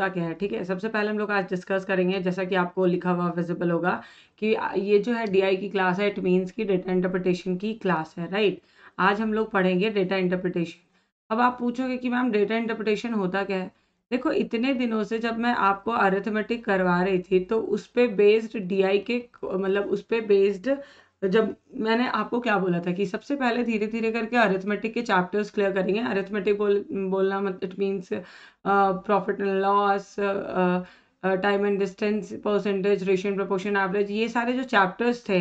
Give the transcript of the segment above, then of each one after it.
होता क्या है ठीक है सबसे पहले हम लोग आज डिस्कस करेंगे जैसा कि आपको लिखा हुआ विजिबल होगा कि ये जो है डीआई की क्लास है इट मीन्स की डेटा इंटरप्रिटेशन की क्लास है राइट आज हम लोग पढ़ेंगे डेटा इंटरप्रिटेशन अब आप पूछोगे कि मैम डेटा इंटरप्रिटेशन होता क्या है देखो इतने दिनों से जब मैं आपको अरेथमेटिक करवा रही थी तो उस पर बेस्ड डी के मतलब उस पर बेस्ड तो जब मैंने आपको क्या बोला था कि सबसे पहले धीरे धीरे करके अरिथमेटिक के चैप्टर्स क्लियर करेंगे अरिथमेटिक बोल बोलना मत it means profit and loss time and distance percentage रेशन प्रपोर्शन एवरेज ये सारे जो चैप्टर्स थे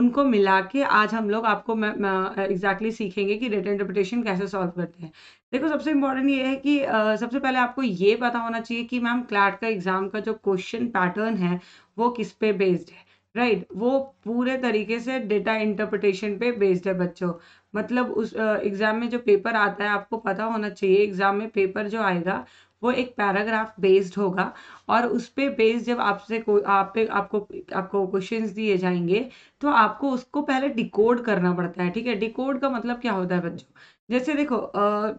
उनको मिला के आज हम लोग आपको एग्जैक्टली uh, exactly सीखेंगे कि रेट इंटरप्रिटेशन कैसे सॉल्व करते हैं देखो सबसे इम्पॉर्टेंट ये है कि uh, सबसे पहले आपको ये पता होना चाहिए कि मैम क्लैट का एग्ज़ाम का जो क्वेश्चन पैटर्न है वो किस पे बेस्ड है राइट right? वो पूरे तरीके से डेटा इंटरप्रिटेशन पे बेस्ड है बच्चों मतलब उस एग्ज़ाम में जो पेपर आता है आपको पता होना चाहिए एग्ज़ाम में पेपर जो आएगा वो एक पैराग्राफ बेस्ड होगा और उस पर बेस्ड जब आपसे आप पे आपको आपको क्वेश्चंस दिए जाएंगे तो आपको उसको पहले डिकोड करना पड़ता है ठीक है डिकोड का मतलब क्या होता है बच्चों जैसे देखो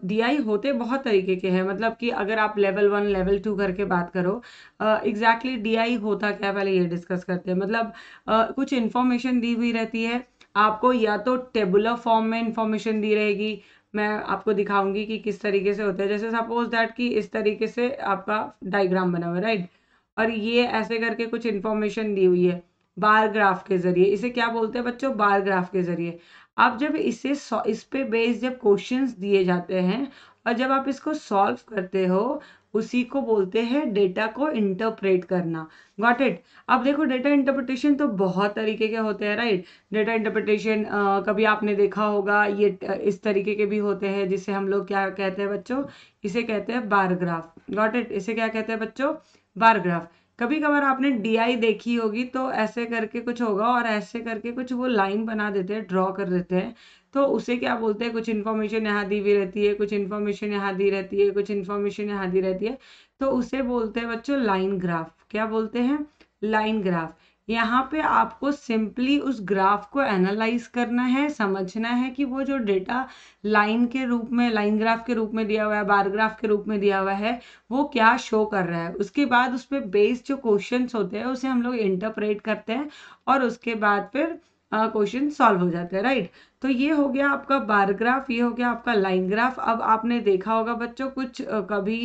डीआई होते बहुत तरीके के हैं मतलब कि अगर आप लेवल वन लेवल टू करके बात करो एग्जैक्टली डीआई होता क्या पहले ये डिस्कस करते हैं मतलब आ, कुछ इन्फॉर्मेशन दी हुई रहती है आपको या तो टेबुलर फॉर्म में इंफॉर्मेशन दी रहेगी मैं आपको दिखाऊंगी कि किस तरीके से होता है जैसे सपोज दैट कि इस तरीके से आपका डायग्राम बना हुआ है राइट और ये ऐसे करके कुछ इन्फॉर्मेशन दी हुई है बार ग्राफ के जरिए इसे क्या बोलते हैं बच्चों बार ग्राफ के जरिए आप जब इसे इस पे बेस्ड जब क्वेश्चंस दिए जाते हैं और जब आप इसको सॉल्व करते हो उसी को बोलते हैं डेटा को इंटरप्रेट करना गॉट इट अब देखो डेटा इंटरप्रिटेशन तो बहुत तरीके के होते हैं राइट डेटा इंटरप्रिटेशन कभी आपने देखा होगा ये इस तरीके के भी होते हैं जिसे हम लोग क्या कहते हैं बच्चों इसे कहते हैं बारग्राफ गॉट इट इसे क्या कहते हैं बच्चों बारग्राफ कभी कभार आपने डी आई देखी होगी तो ऐसे करके कुछ होगा और ऐसे करके कुछ वो लाइन बना देते हैं ड्रॉ कर देते हैं तो उसे क्या बोलते हैं कुछ इन्फॉर्मेशन यहाँ दी हुई रहती है कुछ इन्फॉर्मेशन यहाँ दी रहती है कुछ इन्फॉर्मेशन यहाँ दी रहती है तो उसे बोलते हैं बच्चों लाइन ग्राफ क्या बोलते हैं लाइन ग्राफ यहाँ पे आपको सिंपली उस ग्राफ को एनालाइज करना है समझना है कि वो जो डेटा लाइन के रूप में लाइन ग्राफ के रूप में दिया हुआ है बार ग्राफ के रूप में दिया हुआ है वो क्या शो कर रहा है उसके बाद उस पर बेस्ड जो क्वेश्चन होते हैं उसे हम लोग इंटरप्रेट करते हैं और उसके बाद फिर क्वेश्चन सॉल्व हो जाते हैं राइट तो ये हो गया आपका बार ग्राफ ये हो गया आपका लाइन ग्राफ अब आपने देखा होगा बच्चों कुछ कभी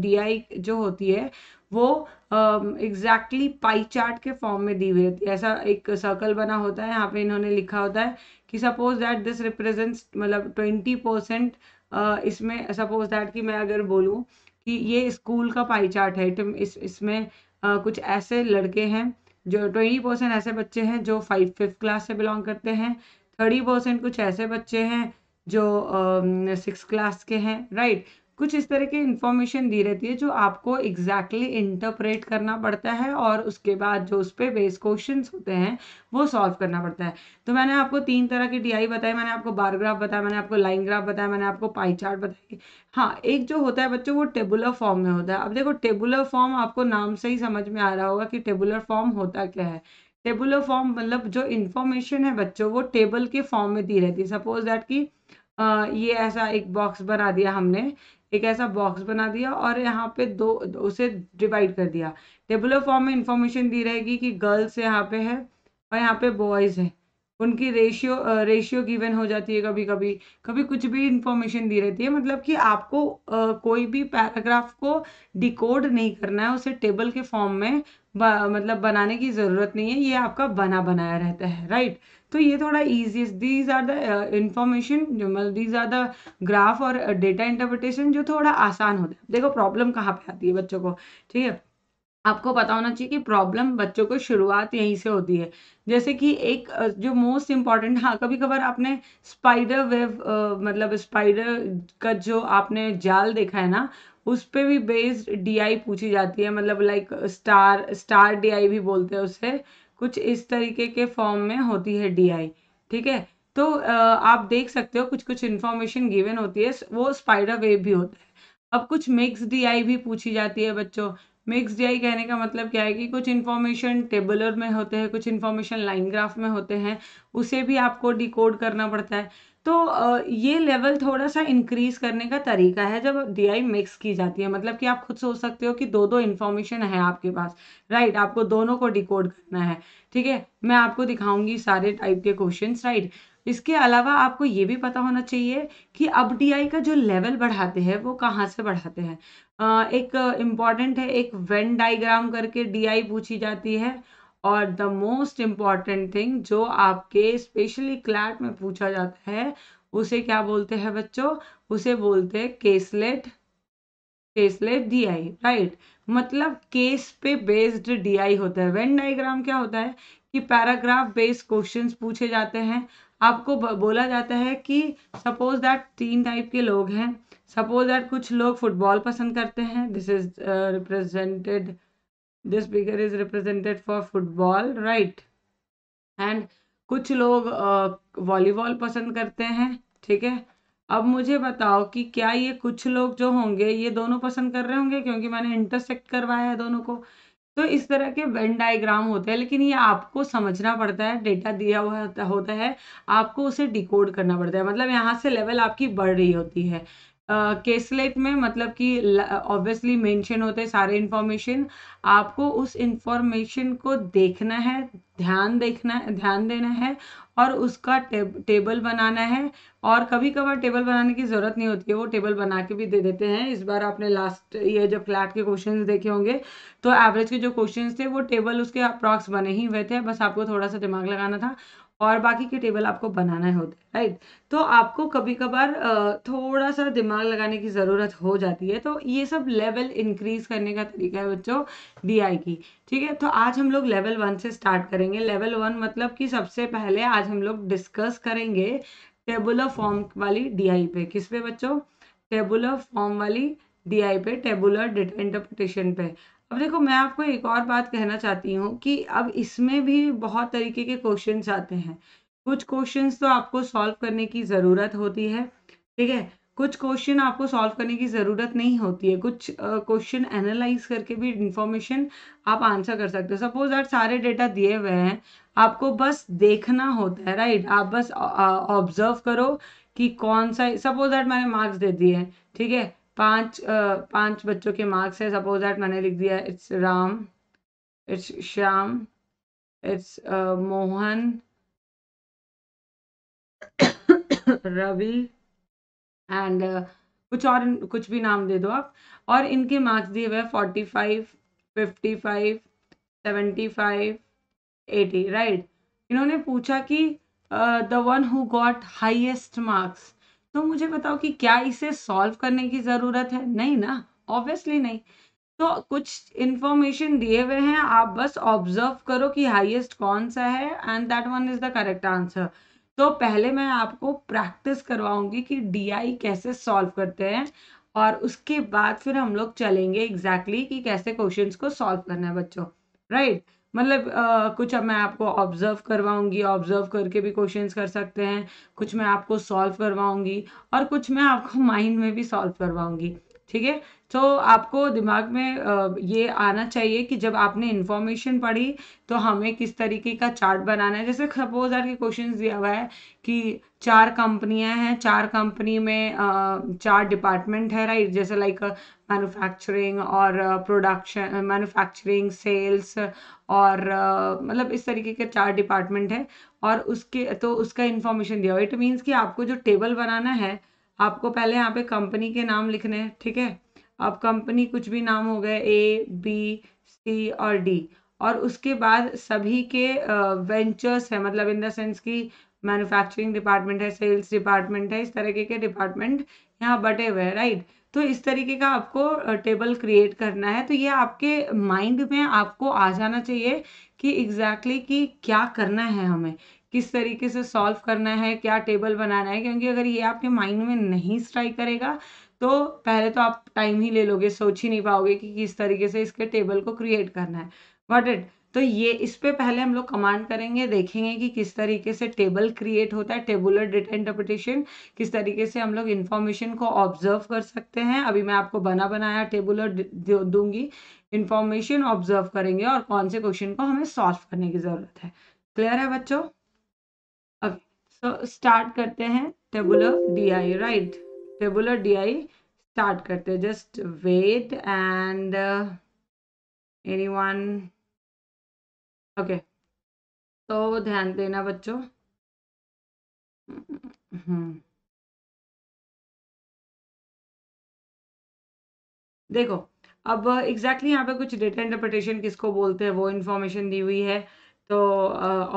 डी आई जो होती है वो एग्जैक्टली पाई चार्ट के फॉर्म में दी हुई रहती है ऐसा एक सर्कल बना होता है यहाँ पे इन्होंने लिखा होता है कि सपोज दैट दिस रिप्रेजेंट्स मतलब ट्वेंटी परसेंट uh, इसमें सपोज दैट कि मैं अगर बोलूँ कि ये स्कूल का पाई चार्ट है इस इसमें uh, कुछ ऐसे लड़के हैं जो ट्वेंटी परसेंट ऐसे बच्चे हैं जो फाइव फिफ्थ क्लास से बिलोंग करते हैं थर्टी परसेंट कुछ ऐसे बच्चे हैं जो सिक्स uh, क्लास के हैं राइट right? कुछ इस तरह की इन्फॉर्मेशन दी रहती है जो आपको एग्जैक्टली exactly इंटरप्रेट करना पड़ता है और उसके बाद जो उस पर बेस क्वेश्चन होते हैं वो सॉल्व करना पड़ता है तो मैंने आपको तीन तरह की डी बताई मैंने आपको बारग्राफ बताया मैंने आपको लाइन ग्राफ बताया मैंने आपको पाई चार्ट बताई हाँ एक जो होता है बच्चों वो टेबुलर फॉर्म में होता है अब देखो टेबुलर फॉर्म आपको नाम से ही समझ में आ रहा होगा कि टेबुलर फॉर्म होता क्या है टेबुलर फॉर्म मतलब जो इन्फॉर्मेशन है बच्चों वो टेबल के फॉर्म में दी रहती है सपोज दैट की आ, ये ऐसा एक बॉक्स बना दिया हमने एक ऐसा बॉक्स बना दिया और यहाँ पे दो उसे डिवाइड कर दिया ऑफ फॉर्म में इंफॉर्मेशन दी रहेगी कि गर्ल्स यहाँ पे है और यहाँ पे बॉयज़ है उनकी रेशियो रेशियो गिवन हो जाती है कभी कभी कभी कुछ भी इंफॉर्मेशन दी रहती है मतलब कि आपको आ, कोई भी पैराग्राफ को डिकोड नहीं करना है उसे टेबल के फॉर्म में ब, मतलब बनाने की ज़रूरत नहीं है ये आपका बना बनाया रहता है राइट right? तो ये थोड़ा easiest these are the information मतलब दीज आर द ग्राफ और डेटा uh, इंटरप्रिटेशन जो थोड़ा आसान होता है देखो प्रॉब्लम कहाँ पे आती है बच्चों को ठीक है आपको पता होना चाहिए कि प्रॉब्लम बच्चों को शुरुआत यहीं से होती है जैसे कि एक uh, जो मोस्ट इम्पॉर्टेंट हाँ कभी कभार आपने स्पाइडर आ, uh, मतलब स्पाइडर का जो आपने जाल देखा है ना उस पर भी बेस्ड डीआई पूछी जाती है मतलब लाइक स्टार स्टार डीआई भी बोलते हैं उससे कुछ इस तरीके के फॉर्म में होती है डी ठीक है तो आप देख सकते हो कुछ कुछ इन्फॉर्मेशन गिवन होती है वो स्पाइडर वेव भी होता है अब कुछ मिक्स डी भी पूछी जाती है बच्चों मिक्स डी कहने का मतलब क्या है कि कुछ इन्फॉर्मेशन टेबलर में होते हैं कुछ इन्फॉर्मेशन लाइन ग्राफ में होते हैं उसे भी आपको डिकोड करना पड़ता है तो ये लेवल थोड़ा सा इंक्रीज करने का तरीका है जब डीआई मिक्स की जाती है मतलब कि आप खुद सोच सकते हो कि दो दो इन्फॉर्मेशन है आपके पास राइट आपको दोनों को डिकोड करना है ठीक है मैं आपको दिखाऊंगी सारे टाइप के क्वेश्चन राइट इसके अलावा आपको ये भी पता होना चाहिए कि अब डीआई का जो लेवल बढ़ाते हैं वो कहाँ से बढ़ाते हैं एक इम्पॉर्टेंट है एक वेन डाइग्राम करके डी पूछी जाती है और द मोस्ट इम्पॉर्टेंट थिंग जो आपके स्पेशली क्लैट में पूछा जाता है उसे क्या बोलते हैं बच्चों उसे बोलते हैं केसलेट केसलेट डीआई राइट मतलब केस पे बेस्ड डीआई होता है वेन डायग्राम क्या होता है कि पैराग्राफ बेस्ड क्वेश्चंस पूछे जाते हैं आपको बोला जाता है कि सपोज दैट तीन टाइप के लोग हैं सपोज दैट कुछ लोग फुटबॉल पसंद करते हैं this is represented this figure is represented for football right and कुछ लोग वॉलीबॉल uh, पसंद करते हैं ठीक है अब मुझे बताओ कि क्या ये कुछ लोग जो होंगे ये दोनों पसंद कर रहे होंगे क्योंकि मैंने इंटरसेक्ट करवाया है दोनों को तो इस तरह के वेन डायग्राम होते हैं लेकिन ये आपको समझना पड़ता है डेटा दिया हुआ होता है आपको उसे डिकोड करना पड़ता है मतलब यहाँ से लेवल आपकी बढ़ रही होती है केसलेट में मतलब कि ऑब्वियसली मेंशन होते हैं सारे इन्फॉर्मेशन आपको उस इन्फॉर्मेशन को देखना है ध्यान देखना ध्यान देना है और उसका टेब, टेबल बनाना है और कभी कभार टेबल बनाने की ज़रूरत नहीं होती है वो टेबल बना के भी दे देते हैं इस बार आपने लास्ट ईयर जब क्लैट के क्वेश्चन देखे होंगे तो एवरेज के जो क्वेश्चन थे वो टेबल उसके अप्रॉक्स बने ही हुए थे बस आपको थोड़ा सा दिमाग लगाना था और बाकी के टेबल आपको बनाना होते हैं राइट तो आपको कभी कभार थोड़ा सा दिमाग लगाने की ज़रूरत हो जाती है तो ये सब लेवल इंक्रीज करने का तरीका है बच्चों आई की ठीक है तो आज हम लोग लेवल वन से स्टार्ट करेंगे लेवल वन मतलब कि सबसे पहले आज हम लोग डिस्कस करेंगे टेबुलर फॉर्म वाली आई पे किस पे बच्चों टेबुलर फॉर्म वाली आई पे टेबुलर डिट इंटरप्रिटेशन पे अब देखो मैं आपको एक और बात कहना चाहती हूँ कि अब इसमें भी बहुत तरीके के क्वेश्चन आते हैं कुछ क्वेश्चंस तो आपको सॉल्व करने की ज़रूरत होती है ठीक है कुछ क्वेश्चन आपको सॉल्व करने की ज़रूरत नहीं होती है कुछ क्वेश्चन uh, एनालाइज करके भी इंफॉर्मेशन आप आंसर कर सकते हो सपोज दैट सारे डेटा दिए हुए हैं आपको बस देखना होता है राइट आप बस ऑब्जर्व करो कि कौन सा सपोज दैट मैंने मार्क्स दे दिए हैं ठीक है पांच पांच बच्चों के मार्क्स है सपोज दैट मैंने लिख दिया it's Ram it's Shyam it's Mohan Ravi and कुछ और कुछ भी नाम दे दो आप और इनके मार्क्स दिए हुए forty five fifty five seventy five eighty right इन्होंने पूछा कि the one who got highest marks तो मुझे बताओ कि क्या इसे सॉल्व करने की ज़रूरत है नहीं ना ऑब्वियसली नहीं तो कुछ इन्फॉर्मेशन दिए हुए हैं आप बस ऑब्जर्व करो कि हाईएस्ट कौन सा है and that one is the correct answer तो पहले मैं आपको प्रैक्टिस करवाऊंगी कि डीआई कैसे सॉल्व करते हैं और उसके बाद फिर हम लोग चलेंगे एग्जैक्टली exactly कि कैसे क्वेश्चंस को सॉल्व करना है बच्चों राइट right? मतलब कुछ अब मैं आपको ऑब्जर्व करवाऊंगी ऑब्जर्व करके भी क्वेश्चंस कर सकते हैं कुछ मैं आपको सॉल्व करवाऊंगी और कुछ मैं आपको माइंड में भी सॉल्व करवाऊंगी ठीक है तो आपको दिमाग में ये आना चाहिए कि जब आपने इन्फॉर्मेशन पढ़ी तो हमें किस तरीके का चार्ट बनाना है जैसे सपोज आर के क्वेश्चन दिया हुआ है कि चार कंपनियां हैं चार कंपनी में चार डिपार्टमेंट है राइट जैसे लाइक मैन्युफैक्चरिंग और प्रोडक्शन मैन्युफैक्चरिंग सेल्स और मतलब इस तरीके के चार डिपार्टमेंट है और उसके तो उसका इन्फॉर्मेशन दिया हुआ इट मीन्स कि आपको जो टेबल बनाना है आपको पहले यहाँ पे कंपनी के नाम लिखने हैं ठीक है अब कंपनी कुछ भी नाम हो गए ए बी सी और डी और उसके बाद सभी के वेंचर्स मतलब uh, है मतलब इन द सेंस कि मैन्युफैक्चरिंग डिपार्टमेंट है सेल्स डिपार्टमेंट है इस तरीके के डिपार्टमेंट यहाँ बटे हुए हैं राइट तो इस तरीके का आपको टेबल क्रिएट करना है तो ये आपके माइंड में आपको आ जाना चाहिए कि एग्जैक्टली exactly कि क्या करना है हमें किस तरीके से सॉल्व करना है क्या टेबल बनाना है क्योंकि अगर ये आपके माइंड में नहीं स्ट्राइक करेगा तो पहले तो आप टाइम ही ले लोगे सोच ही नहीं पाओगे कि किस तरीके से इसके टेबल को क्रिएट करना है वॉट इट तो ये इस पर पहले हम लोग कमांड करेंगे देखेंगे कि किस तरीके से टेबल क्रिएट होता है टेबुलर डेटा इंटरप्रिटेशन किस तरीके से हम लोग इन्फॉर्मेशन को ऑब्जर्व कर सकते हैं अभी मैं आपको बना बनाया टेबुलर दूंगी इन्फॉर्मेशन ऑब्जर्व करेंगे और कौन से क्वेश्चन को हमें सॉल्व करने की ज़रूरत है क्लियर है बच्चों ओके सो स्टार्ट करते हैं tabular D I right tabular D I start करते हैं just wait and any one okay तो ध्यान देना बच्चों हम्म। देखो अब एग्जैक्टली यहाँ पे कुछ डेटा इंटरप्रिटेशन किसको बोलते हैं वो इन्फॉर्मेशन दी हुई है तो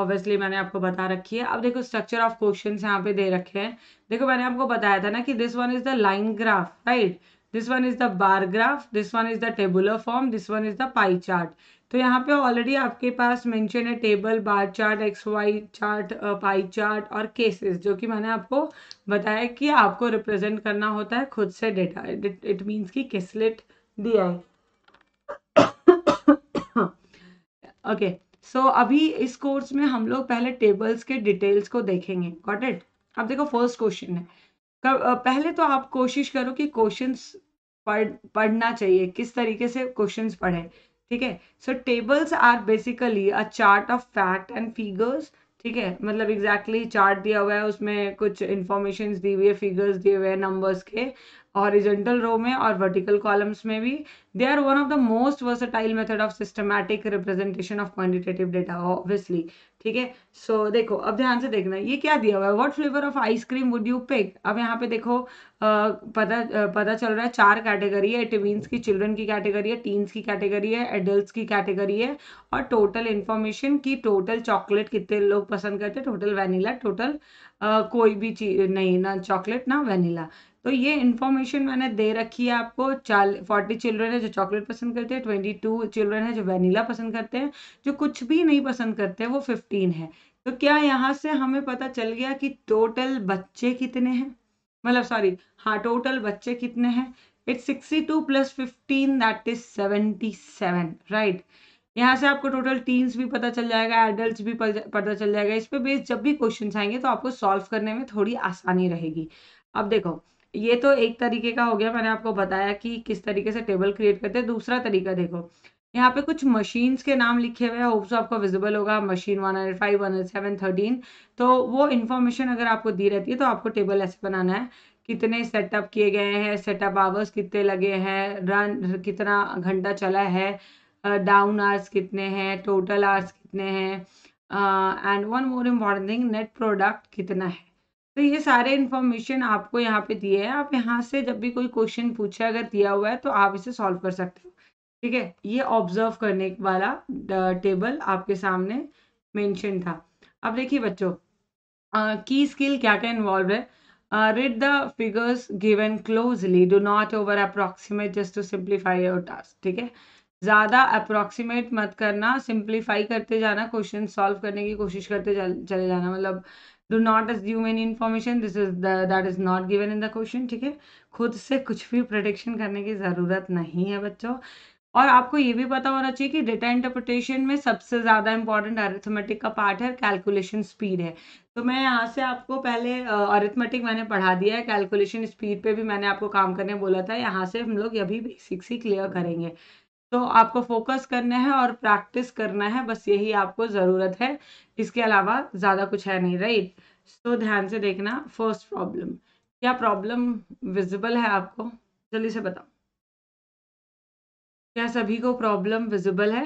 ऑब्वियसली uh, मैंने आपको बता रखी है अब देखो स्ट्रक्चर ऑफ क्वेश्चन यहाँ पे दे रखे हैं देखो मैंने आपको बताया था ना कि this one is the line graph right this one is the bar graph this one is the tabular form this one is the pie chart तो यहाँ पे ऑलरेडी आपके पास मेंशन है table bar chart x y chart pie chart और cases जो कि मैंने आपको बताया कि आपको रिप्रेजेंट करना होता है खुद से डेटा इट मीन्स कि किसलेट दिया है ओके okay, सो so अभी इस कोर्स में हम लोग पहले टेबल्स के डिटेल्स को देखेंगे गॉट इट अब देखो फर्स्ट क्वेश्चन है पहले तो आप कोशिश करो कि क्वेश्चंस पढ़ पढ़ना चाहिए किस तरीके से क्वेश्चंस पढ़े ठीक है so tables are basically a chart of fact and figures ठीक है मतलब एग्जैक्टली exactly चार्ट दिया हुआ है उसमें कुछ इन्फॉर्मेशन दी हुई है फिगर्स दिए हुए हैं नंबर्स के ऑरिजेंटल रो में और वर्टिकल कॉलम्स में भी they are one of the most versatile method of systematic representation of quantitative data obviously ठीक है सो देखो अब ध्यान से देखना ये क्या दिया हुआ है what flavour of ice cream would you pick अब यहाँ पे देखो आ, पता आ, पता चल रहा है चार कैटेगरी है इट की चिल्ड्रन की कैटेगरी है टीन्स की कैटेगरी है एडल्ट की कैटेगरी है और टोटल इन्फॉर्मेशन की टोटल चॉकलेट कितने लोग पसंद करते हैं टोटल वेनिला टोटल कोई भी चीज नहीं ना चॉकलेट ना वेनिला तो ये इन्फॉर्मेशन मैंने दे रखी है आपको चाल फोर्टी चिल्ड्रन है जो चॉकलेट पसंद करते हैं ट्वेंटी टू चिल्ड्रन है जो वेनिला पसंद करते हैं जो कुछ भी नहीं पसंद करते वो फिफ्टीन है तो क्या यहाँ से हमें पता चल गया कि टोटल बच्चे कितने हैं मतलब सॉरी हाँ टोटल बच्चे कितने हैं it's sixty two plus fifteen that is seventy seven right यहाँ से आपको टोटल टीन्स भी पता चल जाएगा एडल्ट भी पता चल जाएगा इस पर बेस्ड जब भी क्वेश्चन आएंगे तो आपको सॉल्व करने में थोड़ी आसानी रहेगी अब देखो ये तो एक तरीके का हो गया मैंने आपको बताया कि किस तरीके से टेबल क्रिएट करते हैं दूसरा तरीका देखो यहाँ पे कुछ मशीन्स के नाम लिखे हुए हैं होप्स आपको विजिबल होगा machine one hundred five one hundred seven thirteen तो वो इन्फॉर्मेशन अगर आपको दी रहती है तो आपको टेबल ऐसे बनाना है कितने सेटअप किए गए हैं सेटअप आवर्स कितने लगे हैं रन कितना घंटा चला है डाउन आवर्स कितने हैं टोटल आवर्स कितने हैं and one more important thing net product कितना है तो ये सारे इन्फॉर्मेशन आपको यहाँ पे दिए हैं आप यहाँ से जब भी कोई क्वेश्चन पूछे अगर दिया हुआ है तो आप इसे सॉल्व कर सकते हो ठीक है ये ऑब्जर्व करने वाला टेबल आपके सामने मेंशन था अब देखिए बच्चों की स्किल क्या क्या इन्वॉल्व है read the figures given closely do not over approximate just to simplify your task ठीक है ज़्यादा अप्रोक्सीमेट मत करना सिंप्लीफाई करते जाना क्वेश्चन सॉल्व करने की कोशिश करते चले जाना मतलब do not assume any information this is that is not given in the question ठीक है खुद से कुछ भी प्रोडिक्शन करने की ज़रूरत नहीं है बच्चों और आपको ये भी पता होना चाहिए कि डेटा इंटरप्रिटेशन में सबसे ज़्यादा इंपॉर्टेंट अरिथमेटिक का पार्ट है कैलकुलेशन स्पीड है तो मैं यहाँ से आपको पहले अरिथमेटिक मैंने पढ़ा दिया है कैलकुलेशन स्पीड पे भी मैंने आपको काम करने बोला था यहाँ से हम लोग अभी बेसिक्स ही क्लियर करेंगे तो आपको फोकस करना है और प्रैक्टिस करना है बस यही आपको ज़रूरत है इसके अलावा ज़्यादा कुछ है नहीं राइट सो so, ध्यान से देखना फर्स्ट प्रॉब्लम क्या प्रॉब्लम विजिबल है आपको जल्दी से बताओ क्या सभी को प्रॉब्लम विजिबल है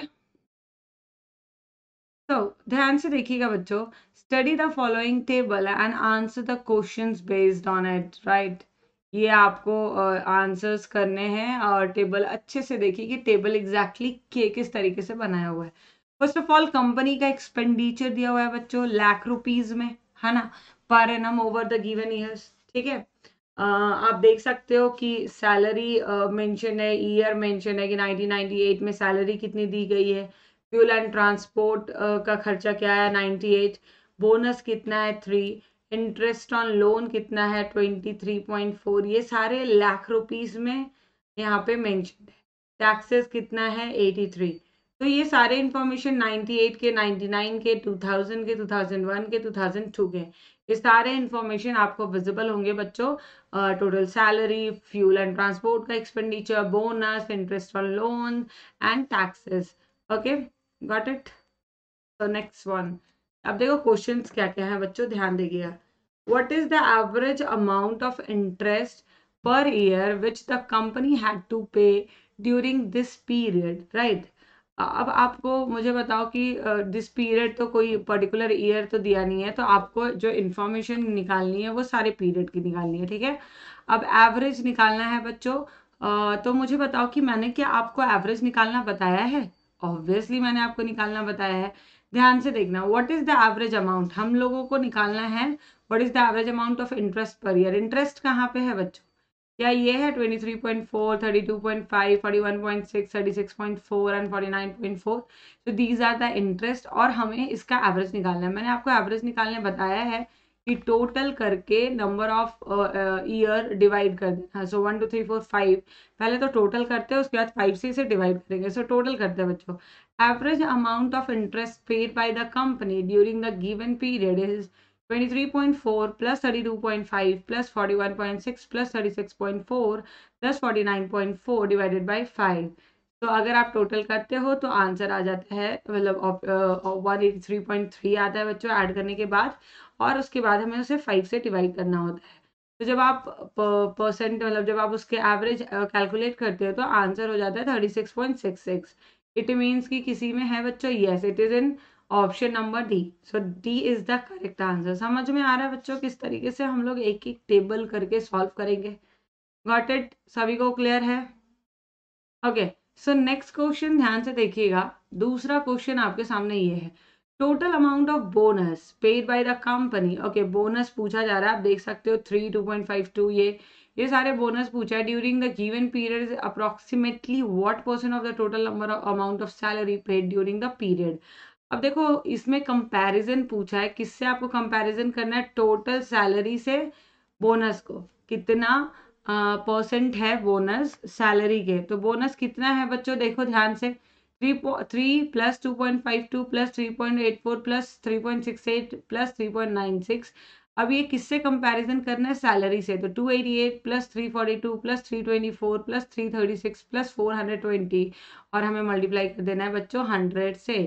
तो so, ध्यान से देखिएगा बच्चों study the following table and answer the questions based on it right ये आपको आंसर्स करने हैं और टेबल अच्छे से देखिए कि टेबल एग्जैक्टली के किस तरीके से बनाया हुआ है फर्स्ट ऑफ ऑल कंपनी का एक्सपेंडिचर दिया हुआ है बच्चों लाख रुपीज में है ना पर an over the given years ठीक है Uh, आप देख सकते हो कि सैलरी मेंशन uh, है ईयर मेंशन है कि 1998 में सैलरी कितनी दी गई है फ्यूल एंड ट्रांसपोर्ट का खर्चा क्या है 98 बोनस कितना है थ्री इंटरेस्ट ऑन लोन कितना है ट्वेंटी थ्री पॉइंट फोर ये सारे लाख रुपीस में यहाँ पे मैंशन है टैक्सेस कितना है एटी थ्री तो ये सारे इन्फॉर्मेशन एट के नाइन्टी नाइन के टू थाउजेंड के टू थाउजेंड वन के टू थाउजेंड टू के ये सारे इन्फॉर्मेशन आपको विजिबल होंगे बच्चों total salary fuel and transport का expenditure bonus interest on loan and taxes okay got it so next one अब देखो क्वेश्चन क्या क्या है बच्चों ध्यान दीजिएगा what is the average amount of interest per year which the company had to पे ड्यूरिंग दिस पीरियड राइट अब आपको मुझे बताओ कि दिस पीरियड तो कोई पर्टिकुलर ईयर तो दिया नहीं है तो आपको जो इन्फॉर्मेशन निकालनी है वो सारे पीरियड की निकालनी है ठीक है अब एवरेज निकालना है बच्चों uh, तो मुझे बताओ कि मैंने क्या आपको एवरेज निकालना बताया है ऑब्वियसली मैंने आपको निकालना बताया है ध्यान से देखना what is the average amount हम लोगों को निकालना है what is the average amount of interest per year interest कहाँ पे है बच्चों क्या ये है twenty three point point point four thirty two five forty one six thirty six point four and forty nine point four तो these are the interest और हमें इसका एवरेज निकालना है मैंने आपको एवरेज निकालने बताया है कि टोटल करके नंबर ऑफ ईयर डिवाइड कर देना so one two three four five पहले तो टोटल करते हैं उसके बाद फाइव से इसे डिवाइड करेंगे सो so, टोटल करते हैं बच्चों average amount of interest paid by the company during the given period is 23.4 plus 32.5 plus 41.6 plus 36.4 plus 49.4 divided by 5 तो अगर आप टोटल करते हो तो आंसर आ जाता है मतलब 183.3 uh, आता है बच्चों ऐड करने के बाद और उसके बाद हमें उसे 5 से डिवाइड करना होता है तो जब आप परसेंट मतलब जब आप उसके एवरेज कैलकुलेट uh, करते हो तो आंसर हो जाता है thirty six point six six it means कि किसी में है बच्चों yes it is in option number D so D is the correct answer समझ में आ रहा है बच्चों किस तरीके से हम लोग एक एक टेबल करके सॉल्व करेंगे गॉट इट सभी को क्लियर है ओके सो नेक्स्ट क्वेश्चन ध्यान से देखिएगा दूसरा क्वेश्चन आपके सामने ये है total amount of bonus paid by the company okay bonus पूछा जा रहा है आप देख सकते हो three two point five two ये ये सारे बोनस पूछा है during the given period approximately what percent of the total number amount of salary paid during the period अब देखो इसमें कंपैरिजन पूछा है किससे आपको कंपैरिजन करना है टोटल सैलरी से बोनस को कितना परसेंट है बोनस सैलरी के तो बोनस कितना है बच्चों देखो ध्यान से three three plus two point five two plus three point eight four plus three point six eight plus three point nine six अब ये किससे कंपैरिजन करना है सैलरी से तो two eighty eight plus three forty two plus three twenty four plus three thirty six plus four hundred twenty और हमें multiply कर देना है बच्चों हंड्रेड से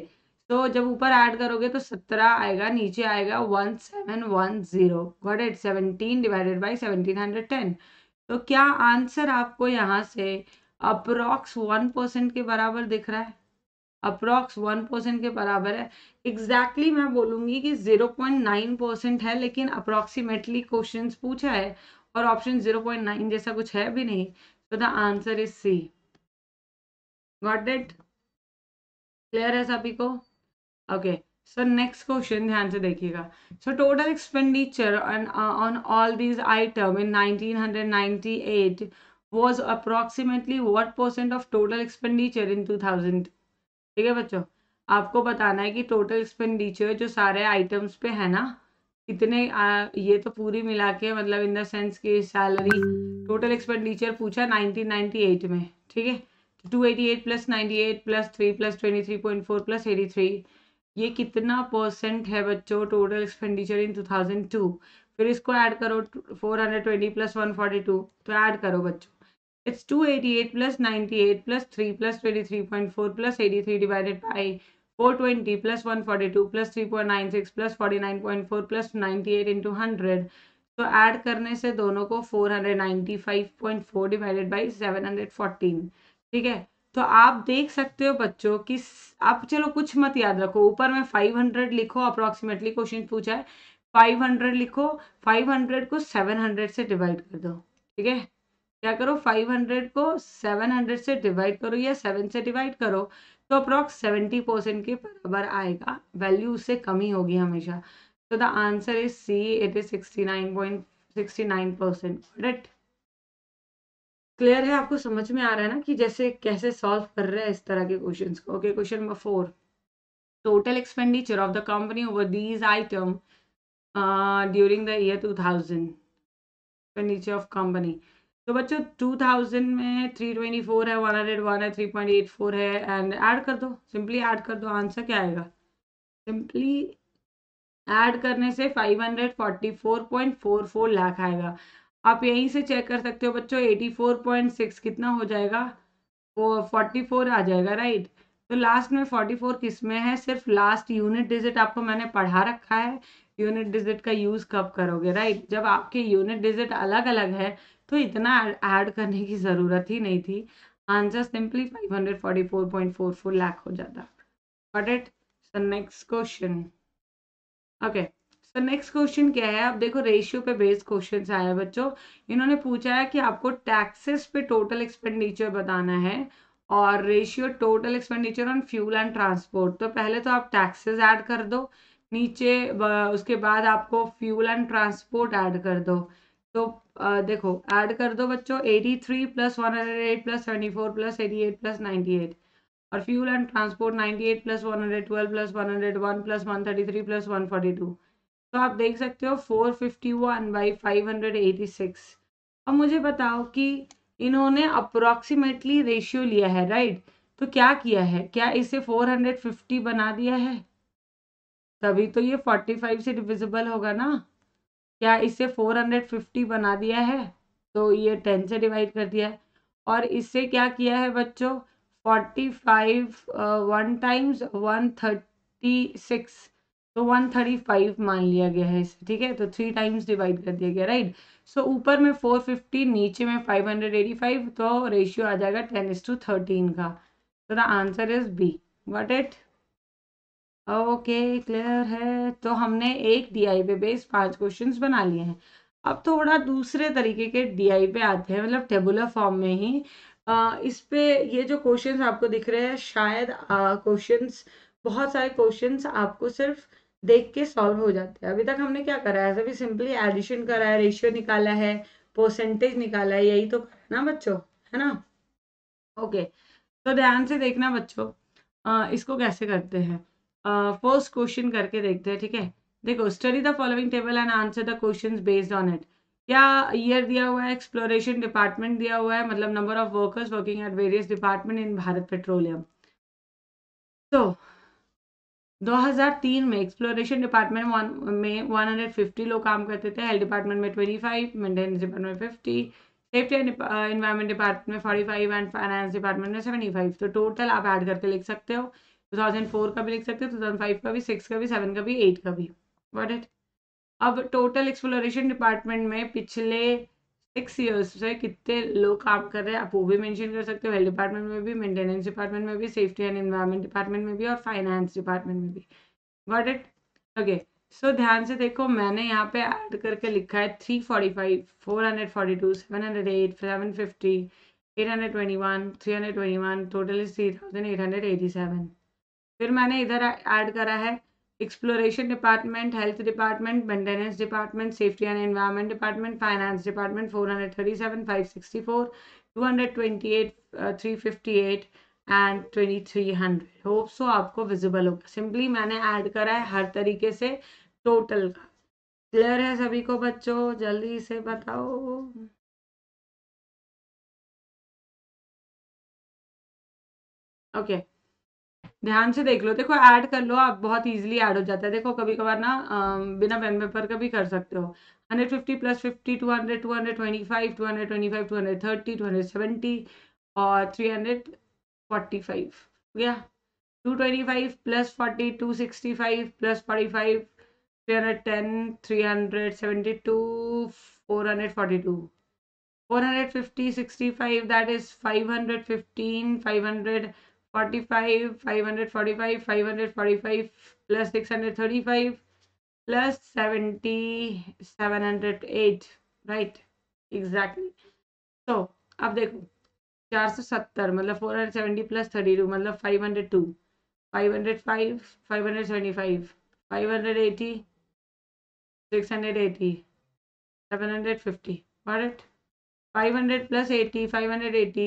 तो जब ऊपर ऐड करोगे तो सत्रह आएगा नीचे आएगा one seven one zero got eight seventeen divided by seventeen hundred ten तो क्या आंसर आपको यहाँ से अप्रॉक्स वन परसेंट के बराबर दिख रहा है अप्रॉक्स वन परसेंट के बराबर है एग्जैक्टली exactly मैं बोलूंगी कि जीरो पॉइंट नाइन परसेंट है लेकिन अप्रॉक्सीमेटली क्वेश्चन पूछा है और ऑप्शन जीरो पॉइंट नाइन जैसा कुछ है भी नहीं तो the answer is C got it clear है सभी को ओके सो नेक्स्ट क्वेश्चन ध्यान से देखिएगा so total expenditure on all these item in 1998 was approximately what percent of total expenditure in 2000 ठीक है बच्चों आपको बताना है कि टोटल एक्सपेंडिचर जो सारे आइटम्स पे है ना कितने आ, ये तो पूरी मिला के मतलब इन द सेंस की सैलरी टोटल एक्सपेंडिचर पूछा 1998 में ठीक है two eighty eight plus ninety eight plus three plus twenty three point four plus eighty three ये कितना परसेंट है बच्चों total expenditure in two thousand two फिर इसको ऐड करो four hundred twenty plus one forty two तो add करो बच्चों It's 288 plus 98 plus 3 plus 23.4 plus 83 divided by 420 plus 142 plus 3.96 plus 49.4 plus 98 into 100. तो ऐड करने से दोनों को 495.4 डिवाइडेड बाई 714 ठीक है तो आप देख सकते हो बच्चों कि आप चलो कुछ मत याद रखो ऊपर में 500 लिखो अप्रोक्सीमेटली क्वेश्चन पूछा है 500 लिखो 500 को 700 से डिवाइड कर दो ठीक है क्या करो 500 को 700 से डिवाइड करो या 7 से डिवाइड करो तो अप्रॉक्स 70 परसेंट के बराबर आएगा वैल्यू उससे कम ही होगी हमेशा तो the answer is C it is 69.69 percent right clear है आपको समझ में आ रहा है ना कि जैसे कैसे सॉल्व कर रहे हैं इस तरह के क्वेश्चन को okay question number four total expenditure of the company over these item during the year 2000 expenditure of company तो बच्चों 2000 में 324 है 101 है 3.84 है एंड ऐड कर दो सिंपली ऐड कर दो आंसर क्या आएगा सिंपली ऐड करने से 544.44 लाख आएगा आप यहीं से चेक कर सकते हो बच्चों 84.6 कितना हो जाएगा वो 44 आ जाएगा राइट तो लास्ट में 44 किस में है सिर्फ लास्ट यूनिट डिजिट आपको मैंने पढ़ा रखा है यूनिट डिजिट का यूज़ कब करोगे राइट जब आपके यूनिट डिजिट अलग अलग है तो इतना ऐड करने की ज़रूरत ही नहीं थी आंसर सिंपली 544.44 लाख हो जाता but it so next question okay so next question क्या है आप देखो रेशियो पे बेस्ड क्वेश्चन आया है बच्चों इन्होंने पूछा है कि आपको टैक्सेस पे टोटल एक्सपेंडिचर बताना है और ratio total expenditure on fuel and transport तो पहले तो आप टैक्सेस ऐड कर दो नीचे उसके बाद आपको फ्यूल एंड ट्रांसपोर्ट ऐड कर दो तो आ, देखो ऐड कर दो बच्चों 83 प्लस 108 प्लस 74 प्लस 88 प्लस 98 और fuel and transport 98 plus 112 plus 101 plus 133 plus 142 तो आप देख सकते हो 451 बाई 586 अब मुझे बताओ कि इन्होंने अप्रॉक्सीमेटली रेशियो लिया है राइट तो क्या किया है क्या इसे 450 बना दिया है तभी तो ये 45 से डिविजिबल होगा ना क्या इसे 450 बना दिया है तो ये 10 से डिवाइड कर दिया है और इससे क्या किया है बच्चों 45 वन टाइम्स सिक्स तो 135 मान लिया गया है इसे ठीक है तो थ्री टाइम्स डिवाइड कर दिया गया राइट सो ऊपर में 450 नीचे में 585 तो रेशियो आ जाएगा 10 इज टू थर्टीन का तो the answer is B what it okay clear है तो हमने एक डीआई पे बेस पांच क्वेश्चंस बना लिए हैं अब थोड़ा दूसरे तरीके के डीआई पे आते हैं मतलब टेबुलर फॉर्म में ही आ, इस पे ये जो क्वेश्चंस आपको दिख रहे हैं शायद क्वेश्चंस बहुत सारे क्वेश्चंस आपको सिर्फ देख के सॉल्व हो जाते हैं अभी तक हमने क्या करा है सभी सिंपली एडिशन करा है रेशियो निकाला है परसेंटेज निकाला है यही तो करा ना बच्चों है ना ओके तो ध्यान से देखना बच्चों इसको कैसे करते हैं फर्स्ट क्वेश्चन करके देखते हैं ठीक है देखो study the following table and answer the question based on it क्या ईयर दिया हुआ है एक्सप्लोरेशन डिपार्टमेंट दिया हुआ है मतलब number of workers working at various department in Bharat Petroleum तो 2003 में एक्सप्लोरेशन डिपार्टमेंट में 150 लोग काम करते थे हेल्थ डिपार्टमेंट में 25 फाइव मेंटेनेंस डिपार्टमेंट में 50 सेफ्टी एंड इन्वायरमेंट डिपार्टमेंट में 45 एंड फाइनेंस डिपार्टमेंट में 75 तो टोटल आप ऐड करके लिख सकते हो 2004 का भी लिख सकते हैं 2005 का भी सिक्स का भी सेवन का भी एट का भी वॉट इट अब टोटल एक्सप्लोरेशन डिपार्टमेंट में पिछले सिक्स ईयर्स से कितने लोग काम कर रहे हैं आप वो भी मेंशन कर सकते हो हेल्थ डिपार्टमेंट में भी मेंटेनेंस डिपार्टमेंट में भी सेफ्टी एंड एनवायरमेंट डिपार्टमेंट में भी और फाइनेंस डिपार्टमेंट में भी वॉट इट ओके सो ध्यान से देखो मैंने यहाँ पे ऐड करके लिखा है three forty five four hundred forty two seven hundred eight seven fifty eight hundred twenty one three hundred twenty one total is three thousand eight hundred eighty seven फिर मैंने इधर ऐड करा है exploration department health department maintenance department safety and environment department finance department four hundred thirty seven five sixty four two hundred twenty eight three fifty eight and twenty three hundred hope सो आपको visible होगा simply मैंने add करा है हर तरीके से total का clear है सभी को बच्चों जल्दी से बताओ ओके okay. ध्यान से देख लो देखो ऐड कर लो आप बहुत इजीली ऐड हो जाता है देखो कभी कभार ना बिना पेन पेपर का भी कर सकते हो 150 प्लस 50 200 225 225 हंड्रेड सेवेंटी और थ्री हंड्रेड फोर्टी फाइव या two twenty five plus sixty five plus fifty sixty five that is five hundred fifteen five hundred hundred thirty five plus seventy seven hundred eight right exactly तो अब देखो सत्तर मतलब hundred seventy plus two मतलब hundred eighty seven hundred fifty five hundred plus eighty five hundred eighty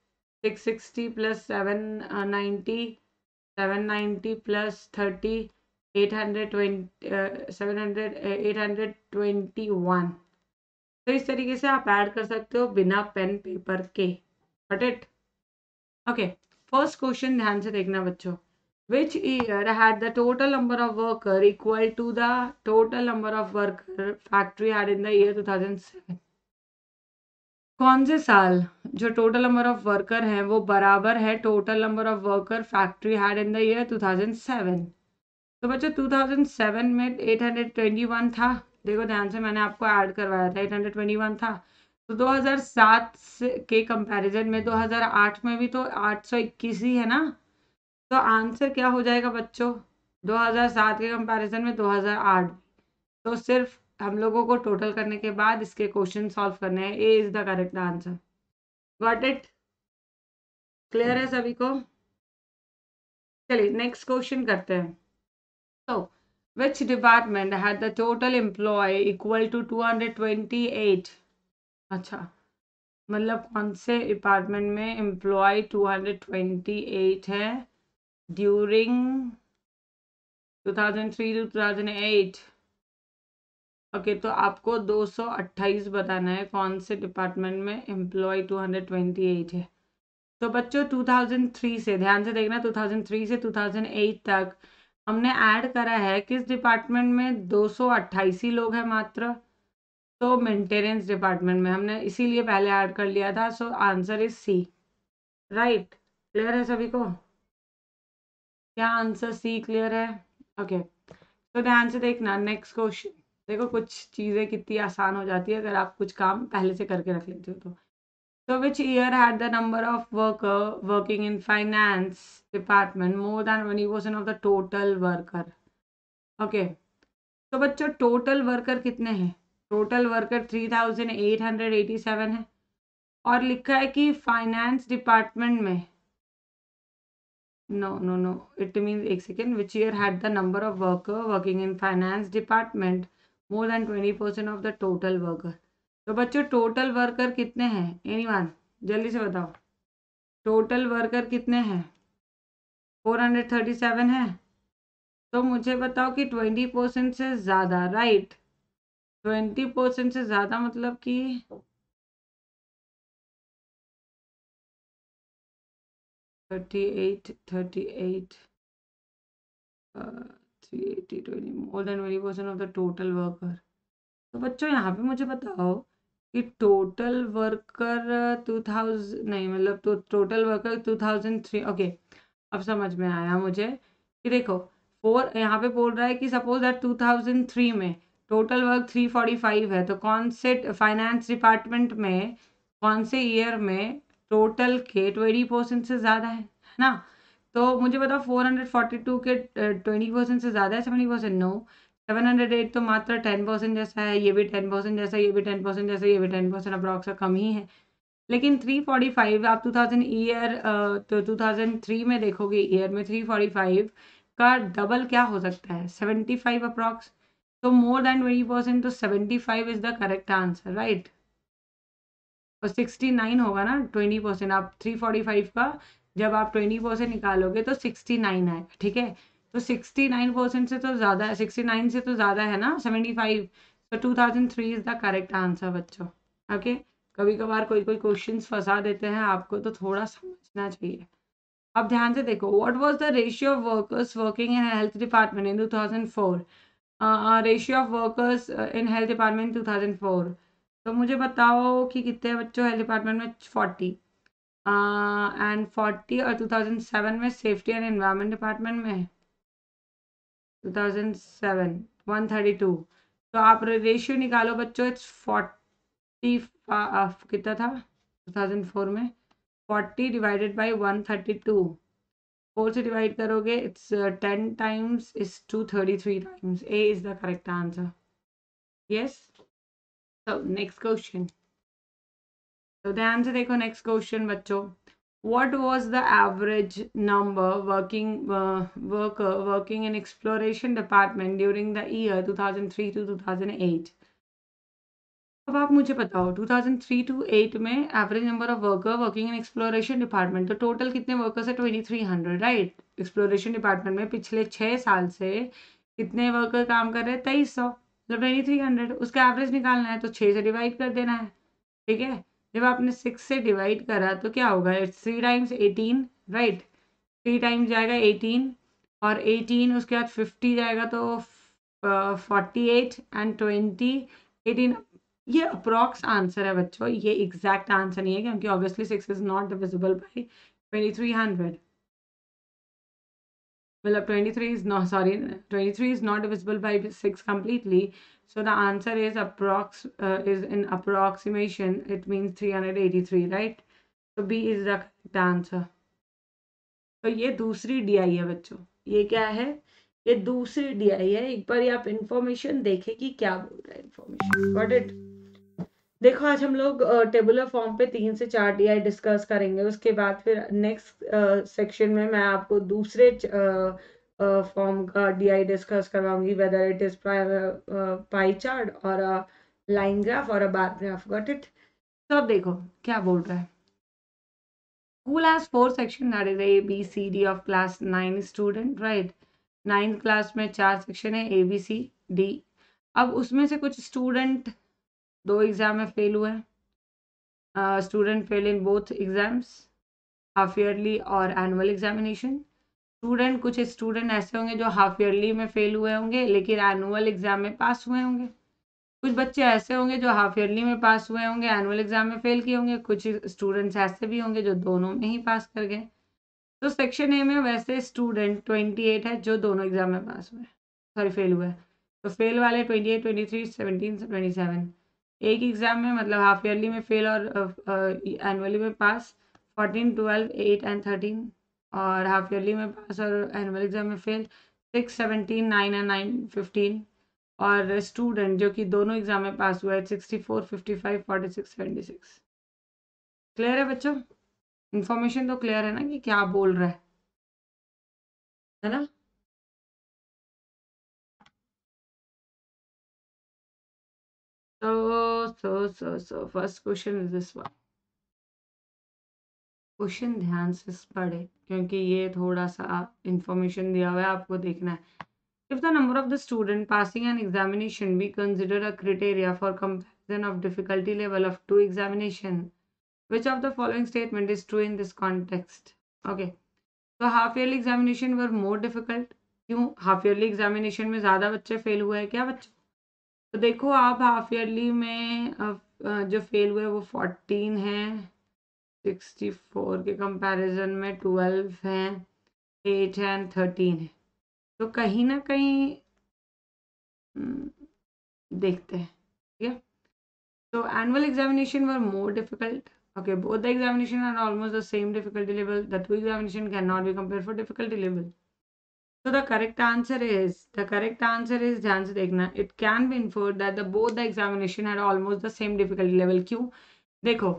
six sixty plus seven ninety seven ninety plus thirty eight hundred twenty seven hundred eight hundred twenty one तो इस तरीके से आप add कर सकते हो बिना pen paper के but it okay first question ध्यान से देखना बच्चों which year had the total number of worker equal to the total number of worker factory had in the year two thousand seven कौन से साल जो टोटल नंबर ऑफ वर्कर हैं वो बराबर है total number of worker factory had in the year 2007 तो बच्चों 2007 में 821 था देखो ध्यान से मैंने आपको ऐड करवाया था 821 था तो 2007 से के कंपैरिजन में 2008 में भी तो 821 ही है ना तो आंसर क्या हो जाएगा बच्चों 2007 के कंपैरिजन में 2008 तो सिर्फ हम लोगों को टोटल करने के बाद इसके क्वेश्चन सॉल्व करने हैं A is the correct answer what it clear है सभी को चलिए नेक्स्ट क्वेश्चन करते हैं तो which department had the total employ equal to two hundred twenty eight अच्छा मतलब कौन से डिपार्टमेंट में employ two hundred twenty eight है during two thousand three to two thousand eight okay तो आपको 228 बताना है कौन से डिपार्टमेंट में एम्प्लॉय 228 है तो बच्चों 2003 से ध्यान से देखना 2003 से 2008 तक हमने ऐड करा है किस डिपार्टमेंट में दो ही लोग हैं मात्र तो मेंटेनेंस डिपार्टमेंट में हमने इसीलिए पहले ऐड कर लिया था so answer is C right clear है सभी को क्या आंसर सी क्लियर है ओके okay. तो ध्यान से देखना नेक्स्ट क्वेश्चन देखो कुछ चीज़ें कितनी आसान हो जाती है अगर आप कुछ काम पहले से करके रख लेते हो तो which year had the number of of working in finance department more more than 20% of the total worker okay तो बच्चों टोटल वर्कर कितने हैं टोटल वर्कर सेवन है और लिखा है कि फाइनेंस डिपार्टमेंट में no no no it mean एक second which year had the number of worker working in finance department more than twenty percent of the total worker तो बच्चों टोटल वर्कर कितने हैं एनी जल्दी से बताओ टोटल वर्कर कितने हैं फोर हंड्रेड थर्टी सेवन है तो मुझे बताओ कि ट्वेंटी परसेंट से ज़्यादा राइट ट्वेंटी परसेंट से ज़्यादा मतलब कि thirty eight thirty eight more than twenty percent of the total worker तो बच्चों यहाँ पे मुझे बताओ कि टोटल वर्कर टू थाउजेंड नहीं मतलब तो total worker two thousand three okay अब समझ में आया मुझे कि देखो फोर यहाँ पे बोल रहा है कि suppose that two thousand three में total work three forty five है तो कौन से फाइनेंस डिपार्टमेंट में कौन से ईयर में टोटल के ट्वेंटी परसेंट से ज़्यादा है ना तो मुझे बताओ फोर हंड्रेड फोर्टी टू के ट्वेंटी परसेंट से ज़्यादा है seventy percent no seven hundred eight तो मात्र टेन परसेंट जैसा है ये भी टेन परसेंट जैसा ये भी टेन परसेंट जैसा ये भी टेन परसेंट अप्रॉक्स कम ही है लेकिन थ्री फोर्टी फाइव आप टू थाउजेंड ईयर तो टू थाउजेंड थ्री में देखोगे ईयर में थ्री फोर्टी फाइव का डबल क्या हो सकता है सेवेंटी फाइव अप्रॉक्स तो मोर देन ट्वेंटी परसेंट तो seventy five is the correct answer right और सिक्सटी नाइन होगा ना ट्वेंटी परसेंट आप थ्री फोर्टी फाइव का जब आप ट्वेंटी परसेंट निकालोगे तो सिक्सटी नाइन आएगा ठीक है तो सिक्सटी नाइन परसेंट से तो ज़्यादा है सिक्सटी नाइन से तो ज़्यादा है ना सेवेंटी फाइव तो two thousand three is the correct answer बच्चों ओके कभी कभार कोई कोई क्वेश्चन फंसा देते हैं आपको तो थोड़ा समझना चाहिए अब ध्यान से देखो what was the ratio of workers working in health department in two thousand four ratio of workers in health department two thousand four तो मुझे बताओ कि कितने बच्चों हेल्थ डिपार्टमेंट में फोर्टी एंड फोर्टी और टू थाउजेंड सेवन में safety and environment department में two thousand seven one thirty two तो आप रेशियो निकालो बच्चों इट्स फोर्टी uh, uh, कितना था टू थाउजेंड फोर में forty divided by one thirty two four से डिवाइड करोगे it's ten times is two thirty three times A is the correct answer yes so next question तो ध्यान से देखो next question बच्चों average number working average working in exploration department during the year two thousand three to two thousand eight अब आप मुझे बताओ 2003 to 8 में average number of worker working in exploration department तो टोटल कितने वर्कर्स है 2300 right exploration department में पिछले छः साल से कितने वर्कर काम कर रहे हैं तेईस सौ मतलब ट्वेंटी थ्री हंड्रेड उसका एवरेज निकालना है तो छः से डिवाइड कर देना है ठीक है जब आपने सिक्स से डिवाइड करा तो क्या होगा three times eighteen right three times जाएगा एटीन और एटीन उसके बाद फिफ्टी जाएगा तो forty eight and twenty eighteen ये अप्रॉक्स आंसर है बच्चों ये एग्जैक्ट आंसर नहीं है क्योंकि obviously six is not divisible by twenty three hundred मतलब twenty three is not sorry twenty three is not divisible by six completely So the answer is approx uh, is in approximation. It means 383, right? so b is the correct answer तो ये दूसरी DI है बच्चों ये क्या है ये दूसरी डीआई है एक बार आप इन्फॉर्मेशन देखें कि क्या बोल रहा है इन्फॉर्मेशन गॉट इट देखो आज हम लोग टेबुलर uh, फॉर्म पे तीन से चार डीआई डिस्कस करेंगे उसके बाद फिर नेक्स्ट सेक्शन uh, में मैं आपको दूसरे uh, फॉर्म का डीआई डिस्कस करवाऊंगी whether it is pie chart और अ लाइन ग्राफ और a bar graph got it तो अब देखो क्या बोल रहा है School has four section that is A, B, C, D of class 9 student, right? Ninth class में चार सेक्शन है ए बी सी डी अब उसमें से कुछ स्टूडेंट दो एग्ज़ाम में फेल हुए हैं student fail in both exams half yearly और एनुअल एग्जामिनेशन स्टूडेंट कुछ स्टूडेंट ऐसे होंगे जो हाफ ईयरली में फेल हुए होंगे लेकिन एनुअल एग्जाम में पास हुए होंगे कुछ बच्चे ऐसे होंगे जो हाफ ईयरली में पास हुए होंगे एनुअल एग्जाम में फेल किए होंगे कुछ स्टूडेंट्स ऐसे भी होंगे जो दोनों में ही पास कर गए तो सेक्शन ए में वैसे स्टूडेंट ट्वेंटी एट है जो दोनों एग्जाम में पास हुए सॉरी फेल हुए तो फेल वाले twenty eight twenty three seventeen twenty seven एक एग्जाम में मतलब हाफ ईयरली में फेल और एनुअली uh, uh, में pass fourteen twelve eight and thirteen और हाफ ईयरली में पास और एनुअल एग्जाम में fail six seventeen nine and nine fifteen और स्टूडेंट जो कि दोनों एग्जाम में पास हुआ है sixty four fifty five forty six seventy six clear है बच्चों इन्फॉर्मेशन तो क्लियर है ना कि क्या बोल रहा है है ना so so so so first question is this one question ध्यान से पढ़े क्योंकि ये थोड़ा सा इंफॉर्मेशन दिया हुआ है आपको देखना है if the number of the student passing an examination be consider a criteria for comparison of difficulty level of two examination which of the following statement is true in this context okay तो half yearly examination were more difficult क्यों half yearly examination में ज्यादा बच्चे fail हुए हैं क्या बच्चे तो देखो आप हाफ ईयरली में जो फेल हुए वो फोर्टीन हैं सिक्सटी फोर के कंपैरिजन में ट्वेल्व हैं एट हैं एंड थर्टीन है तो कहीं ना कहीं देखते हैं ठीक है तो annual examination were more difficult okay both the examination are almost the same difficulty level the two examination cannot be compared for difficulty level so the correct answer is the correct answer is ध्यान से देखना it can be inferred that the both the examination had almost the same difficulty level क्यों देखो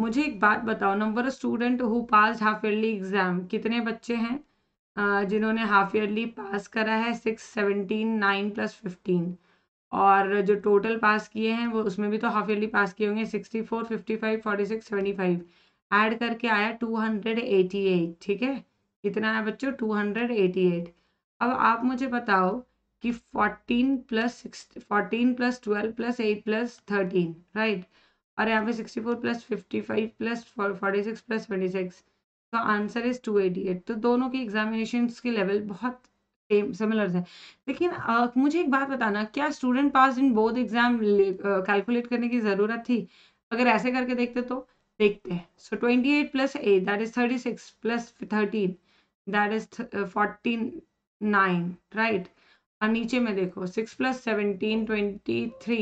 मुझे एक बात बताओ number of student who pass half yearly exam कितने बच्चे हैं जिन्होंने हाफ ईयरली पास करा है six seventeen nine plus fifteen और जो टोटल पास किए हैं वो उसमें भी तो हाफ ईयरली पास किए होंगे sixty four fifty five forty six seventy five add करके आया टू हंड्रेड एटी एट ठीक है कितना आया बच्चों टू हंड्रेड एटी एट अब आप मुझे बताओ कि fourteen plus six fourteen plus twelve plus eight plus thirteen right और यहाँ पे sixty four plus fifty five plus forty six plus twenty six तो answer is two eighty eight तो दोनों की एग्जामिनेशन के लेवल बहुत सेम सिमिलर है लेकिन आ, मुझे एक बात बताना क्या student pass in both exam calculate करने की ज़रूरत थी अगर ऐसे करके देखते तो देखते हैं so twenty eight plus eight that is thirty six plus thirteen that is fourteen nine right और नीचे में देखो six plus seventeen twenty three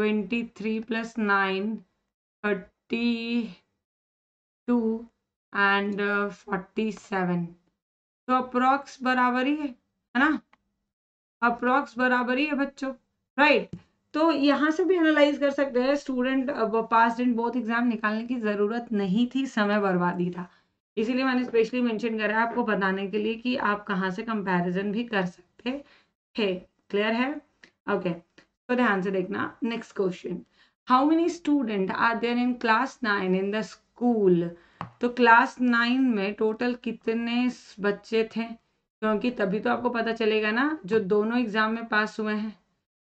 twenty three plus nine thirty two and forty seven तो अप्रॉक्स बराबर ही है है ना अप्रॉक्स बराबर ही है बच्चों राइट right. तो यहाँ से भी एनालाइज कर सकते हैं student pass in both exam निकालने की ज़रूरत नहीं थी समय बर्बादी था इसीलिए मैंने स्पेशली मेंशन करा है आपको बताने के लिए कि आप कहाँ से कंपैरिजन भी कर सकते थे क्लियर है ओके okay. the answer देखना next question how many student are there in class nine in the school तो क्लास नाइन में टोटल कितने बच्चे थे क्योंकि तभी तो आपको पता चलेगा ना जो दोनों एग्जाम में पास हुए हैं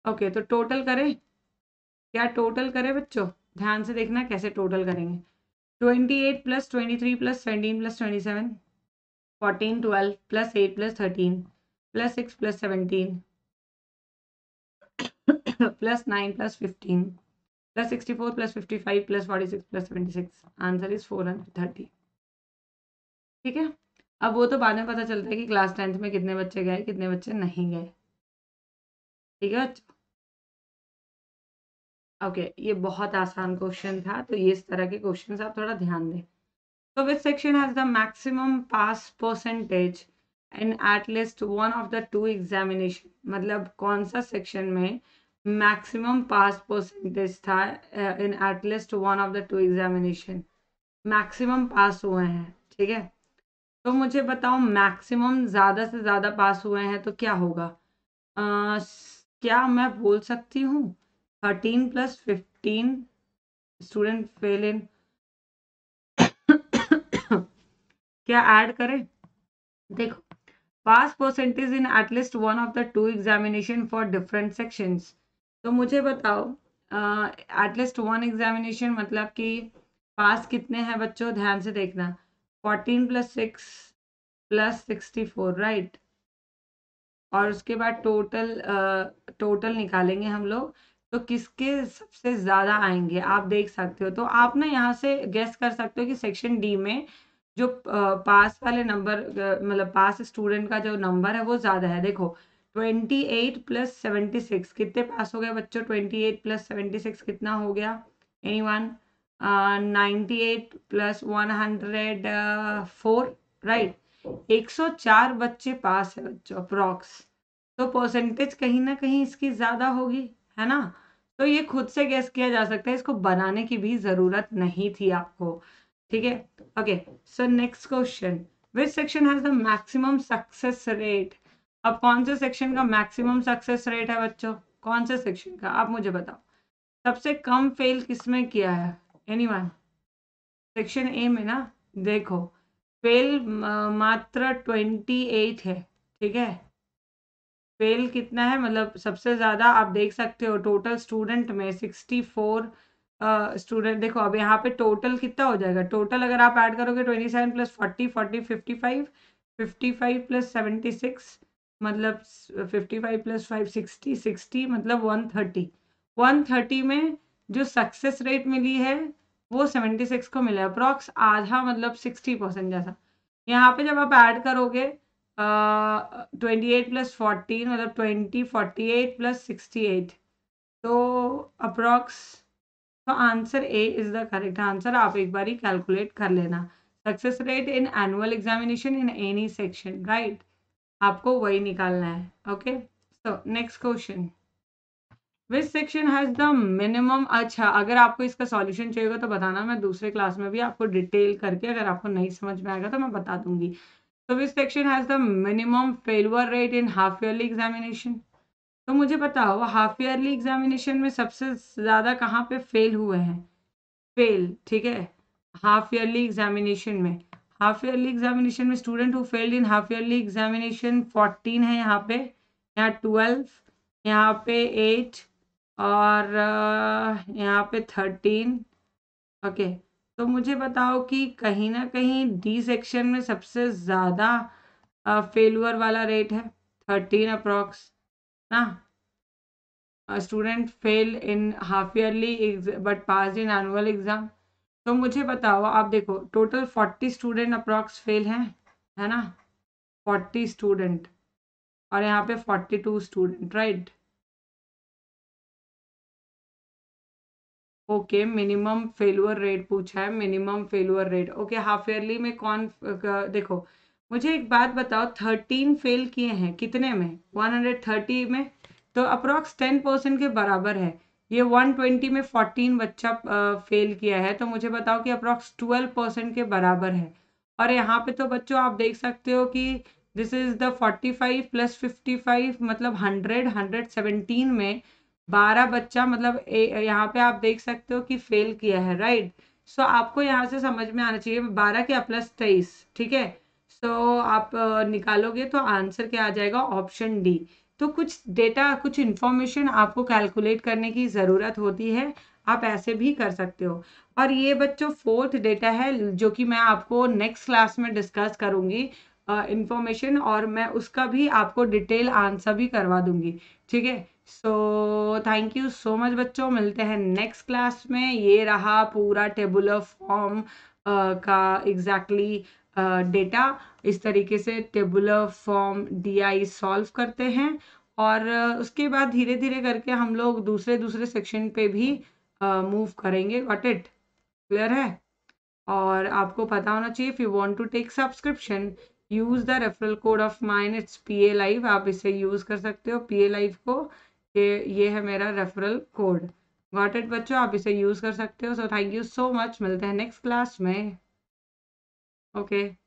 ओके okay, तो टोटल करें क्या टोटल करें बच्चों ध्यान से देखना कैसे टोटल करेंगे twenty eight plus twenty three plus seventeen plus twenty seven fourteen twelve plus eight plus thirteen plus six plus seventeen plus 9 plus 15 plus 64 plus 55 plus 46 plus 76 answer is 430 ठीक है अब वो तो बाद में पता चलता है कि क्लास टेंथ में कितने बच्चे गए कितने बच्चे नहीं गए ठीक है ओके okay, ये बहुत आसान क्वेश्चन था तो ये इस तरह के क्वेश्चन आप थोड़ा ध्यान दें तो which section has the maximum pass percentage and at one of the two examination मतलब कौन सा सेक्शन में मैक्सिमम पास परसेंटेज था in at least one of the two examination maximum pass हुए हैं ठीक है तो मुझे बताओ मैक्सिमम ज़्यादा से ज़्यादा पास हुए हैं तो क्या होगा uh, क्या मैं बोल सकती हूँ thirteen plus fifteen student fail in क्या ऐड करें देखो pass percentage in at least one of the two examination for different sections तो मुझे बताओ एटलीस्ट वन एग्जामिनेशन मतलब कि पास कितने हैं बच्चों ध्यान से देखना fourteen plus six plus sixty four right और उसके बाद टोटल टोटल निकालेंगे हम लोग तो किसके सबसे ज़्यादा आएंगे आप देख सकते हो तो आप ना यहाँ से गेस कर सकते हो कि सेक्शन डी में जो पास वाले नंबर मतलब पास स्टूडेंट का जो नंबर है वो ज़्यादा है देखो twenty eight plus seventy six कितने पास हो गया बच्चों twenty eight plus seventy six कितना हो गया any one ninety eight plus one hundred four right एक सौ चार बच्चे पास है बच्चों अप्रॉक्स तो परसेंटेज कहीं ना कहीं इसकी ज़्यादा होगी है ना तो ये खुद से गैस किया जा सकता है इसको बनाने की भी ज़रूरत नहीं थी आपको ठीक है okay so next question which section has the maximum success rate अब कौन से सेक्शन का मैक्सिमम सक्सेस रेट है बच्चों कौन से सेक्शन का आप मुझे बताओ सबसे कम फेल किसमें किया है एनी सेक्शन ए में ना देखो फेल मात्र ट्वेंटी एट है ठीक है फेल कितना है मतलब सबसे ज़्यादा आप देख सकते हो टोटल स्टूडेंट में सिक्सटी फोर स्टूडेंट देखो अब यहाँ पे टोटल कितना हो जाएगा टोटल अगर आप ऐड करोगे twenty seven plus forty forty fifty five fifty five plus seventy six मतलब fifty five plus five sixty sixty मतलब वन थर्टी वन थर्टी में जो सक्सेस रेट मिली है वो सेवेंटी सिक्स को मिला है अप्रॉक्स आधा मतलब सिक्सटी परसेंट जैसा यहाँ पे जब आप ऐड करोगे ट्वेंटी एट प्लस फोर्टीन मतलब twenty forty eight plus sixty eight तो अप्रॉक्स तो answer A is the correct answer आप एक बार ही कैलकुलेट कर लेना success rate in annual examination in any section right आपको वही निकालना है okay so next question which section has the minimum अच्छा अगर आपको इसका सॉल्यूशन चाहिए तो बताना मैं दूसरे क्लास में भी आपको डिटेल करके अगर आपको नहीं समझ में आएगा तो मैं बता दूंगी so which section has the minimum failure rate in half yearly examination तो मुझे बताओ हाफ ईयरली एग्जामिनेशन में सबसे ज़्यादा कहाँ पे फेल हुए हैं फेल ठीक है हाफ ईयरली एग्जामिनेशन में हाफ ईयरली एग्जामिनेशन में student who failed in half yearly examination fourteen है यहाँ पे यहाँ ट्वेल्व यहाँ पे एट और uh, यहाँ पे थर्टीन ओके तो मुझे बताओ कि कहीं ना कहीं डी सेक्शन में सबसे ज़्यादा फेलअर uh, वाला रेट है थर्टीन अप्रॉक्स ना student fail in half yearly but pass in annual exam तो मुझे बताओ आप देखो total forty student approx fail हैं है ना फोर्टी स्टूडेंट और यहाँ पे forty two student right okay minimum failure rate पूछा है minimum failure rate okay half yearly में कौन देखो मुझे एक बात बताओ थर्टीन फेल किए हैं कितने में वन हंड्रेड थर्टी में तो अप्रॉक्स टेन परसेंट के बराबर है ये 120 में 14 बच्चा फेल किया है तो मुझे बताओ कि अप्रॉक्स 12 परसेंट के बराबर है और यहाँ पे तो बच्चों आप देख सकते हो कि दिस इज़ द 45 प्लस 55 मतलब 100 117 में 12 बच्चा मतलब यहाँ पे आप देख सकते हो कि फेल किया है राइट सो so, आपको यहाँ से समझ में आना चाहिए बारह क्या प्लस तेईस ठीक है सो so, आप निकालोगे तो आंसर क्या आ जाएगा ऑप्शन डी तो कुछ डेटा कुछ इन्फॉर्मेशन आपको कैलकुलेट करने की ज़रूरत होती है आप ऐसे भी कर सकते हो और ये बच्चों फोर्थ डेटा है जो कि मैं आपको नेक्स्ट क्लास में डिस्कस करूँगी इंफॉर्मेशन और मैं उसका भी आपको डिटेल आंसर भी करवा दूँगी ठीक है so thank you so much बच्चों मिलते हैं नेक्स्ट क्लास में ये रहा पूरा टेबुलर फॉर्म का एग्जैक्टली exactly, डेटा इस तरीके से टेबुलर फॉर्म डीआई सॉल्व करते हैं और उसके बाद धीरे धीरे करके हम लोग दूसरे दूसरे सेक्शन पे भी मूव करेंगे वॉट इट क्लियर है और आपको पता होना चाहिए if you want to take subscription use the referral code of mine it's P A live आप इसे यूज़ कर सकते हो पी ए लाइव को ये ये है मेरा रेफरल कोड वॉट इट बच्चों आप इसे यूज़ कर सकते हो so thank you so much मिलते हैं नेक्स्ट क्लास में Okay.